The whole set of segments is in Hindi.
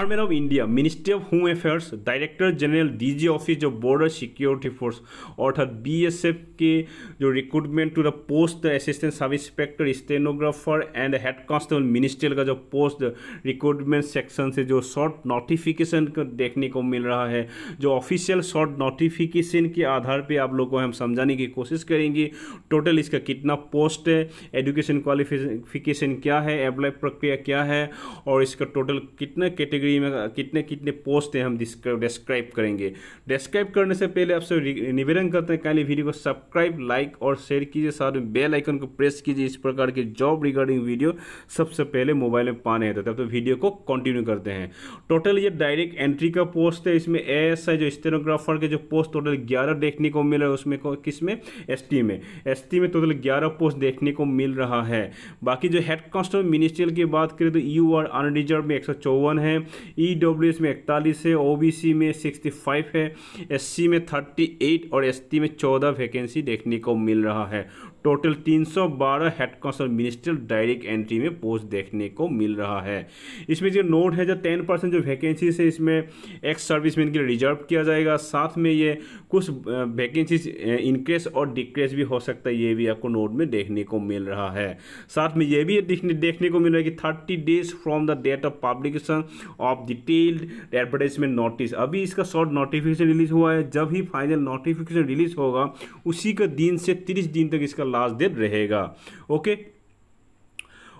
government of India ministry of home affairs director general DG office जो बॉर्डर सिक्योरिटी फोर्स अर्थात बीएसएफ के जो recruitment to the post assistant sub inspector stenographer and head constable ministerial का जो पोस्ट रिक्रूटमेंट सेक्शन से जो शॉर्ट नोटिफिकेशन देखने को मिल रहा है जो ऑफिशियल शॉर्ट नोटिफिकेशन के आधार पर आप लोग को हम समझाने की कोशिश करेंगे टोटल इसका कितना पोस्ट है एजुकेशन क्वालिफिकेशन क्या है अप्लाई प्रक्रिया क्या है और इसका टोटल कितना कैटेगरी कैटेगरी में कितने कितने पोस्ट हैं हम डिस्क्राइब करेंगे डिस्क्राइब करने से पहले आपसे निवेदन करते हैं कैली वीडियो को सब्सक्राइब लाइक और शेयर कीजिए साथ में बेल आइकन को प्रेस कीजिए इस प्रकार के जॉब रिगार्डिंग वीडियो सबसे पहले मोबाइल में पाने हैं तो तब तो वीडियो को कंटिन्यू करते हैं टोटल ये डायरेक्ट एंट्री का पोस्ट है इसमें ए एस आई जो स्टेनोग्राफर के जो पोस्ट टोटल ग्यारह देखने को मिल रहा है उसमें किस में एस टी में एस टी में टोटल ग्यारह पोस्ट देखने को मिल रहा है बाकी जो हेड कॉन्स्टेबल मिनिस्ट्रियल की बात करें तो यू आर अनरिजर्व में एक है ई e में इकतालीस है ओ में सिक्सटी है एस में थर्टी और एस में चौदह वैकेंसी देखने को मिल रहा है total 312 head council ministerial direct entry में पोस्ट देखने को मिल रहा है इसमें जो नोट है जो 10 परसेंट जो वैकेंसी है इसमें एक्स सर्विसमैन के लिए रिजर्व किया जाएगा साथ में ये कुछ वैकेंसीज इंक्रीज और डिक्रीज भी हो सकता है ये भी आपको नोट में देखने को मिल रहा है साथ में ये भी देखने को मिल रहा है कि thirty days from the date of publication of detailed advertisement notice अभी इसका शॉर्ट नोटिफिकेशन रिलीज हुआ है जब ही फाइनल नोटिफिकेशन रिलीज होगा उसी का दिन से तीस दिन तक इसका लास्ट दिन रहेगा ओके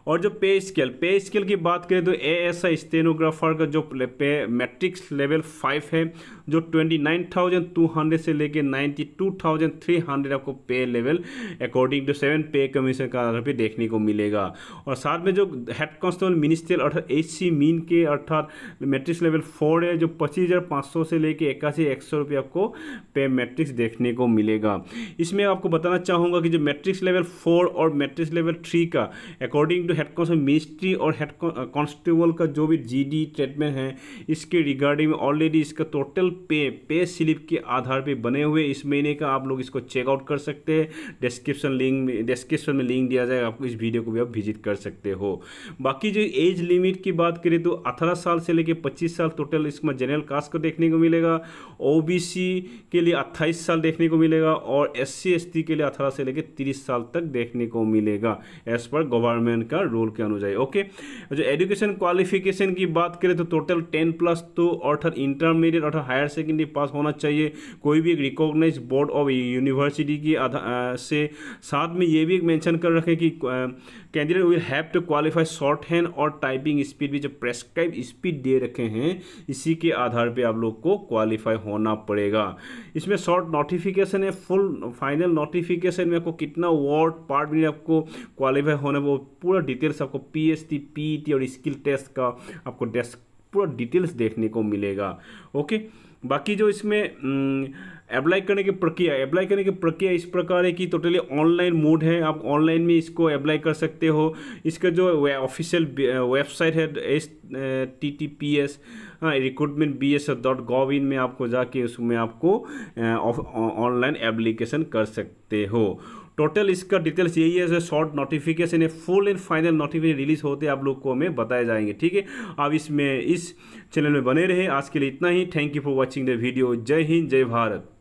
और जो पे स्केल पे स्केल की बात करें तो ए एस आई स्टेनोग्राफर का जो पे मैट्रिक्स लेवल फाइव है जो twenty nine thousand two hundred से लेके ninety two thousand three hundred आपको pay level according to seven pay commission का आधार पर देखने को मिलेगा और साथ में जो हेड कॉन्स्टेबल मिनिस्ट्रियल अर्थात एच सी मीन के अर्थात मैट्रिक्स लेवल फोर है जो पच्चीस हज़ार पाँच सौ से लेके इक्यासी एक सौ रुपये आपको पे मैट्रिक्स देखने को मिलेगा इसमें आपको बताना चाहूँगा कि जो मैट्रिक्स लेवल फोर और मैट्रिक्स लेवल थ्री का अकॉर्डिंग टू जो हेड कांस्टेबल मिनिस्ट्री और हेड कॉन्स्टेबल uh, का जो भी जीडी ट्रीटमेंट है इसके रिगार्डिंग में ऑलरेडी इसका टोटल पे पे स्लिप के आधार पर बने हुए इस महीने का आप लोग इसको चेकआउट कर सकते हैं डिस्क्रिप्शन लिंक में डिस्क्रिप्शन में लिंक दिया जाएगा आपको इस वीडियो को भी आप विजिट कर सकते हो बाकी जो एज लिमिट की बात करें तो अठारह साल से लेकर पच्चीस साल टोटल इसमें जनरल कास्ट को देखने को मिलेगा ओबीसी के लिए अट्ठाईस साल देखने को मिलेगा और एस सी के लिए अठारह से लेकर तीस साल तक देखने को मिलेगा एज पर गवर्नमेंट का रोल के अनुजाई ओके जो एजुकेशन क्वालिफिकेशन की बात करें तो टोटल टेन प्लस टू अर्थात इंटरमीडिएट अर्थात हायर सेकेंडरी पास होना चाहिए कोई भी एक रिकॉग्नाइज बोर्ड ऑफ यूनिवर्सिटी की से साथ में ये भी मैंशन कर रखें कि candidate will have to qualify shorthand और टाइपिंग स्पीड भी जो प्रेस्क्राइब स्पीड दे रखे हैं इसी के आधार पे आप लोग को क्वालिफाई होना पड़ेगा इसमें शॉर्ट नोटिफिकेशन है फुल फाइनल नोटिफिकेशन में आपको कितना वर्ड पार्ट मिनट आपको क्वालिफाई होना वो पूरा डिटेल्स आपको P S T P T और स्किल टेस्ट का आपको डेस्क पूरा डिटेल्स देखने को मिलेगा ओके बाकी जो इसमें अप्लाई करने की प्रक्रिया अप्लाई करने की प्रक्रिया इस प्रकार है कि टोटली ऑनलाइन मोड है आप ऑनलाइन में इसको अप्लाई कर सकते हो इसका जो ऑफिशियल वेबसाइट है S T T P S recruitment B S dot gov in में आपको जाके उसमें आपको ऑनलाइन एप्लीकेशन कर सकते हो टोटल इसका डिटेल्स यही है शॉर्ट नोटिफिकेशन है full and final notification release होते आप लोग को हमें बताए जाएंगे ठीक है आप इसमें इस चैनल में बने रहे आज के लिए इतना ही thank you for watching watching the video जय हिंद जय भारत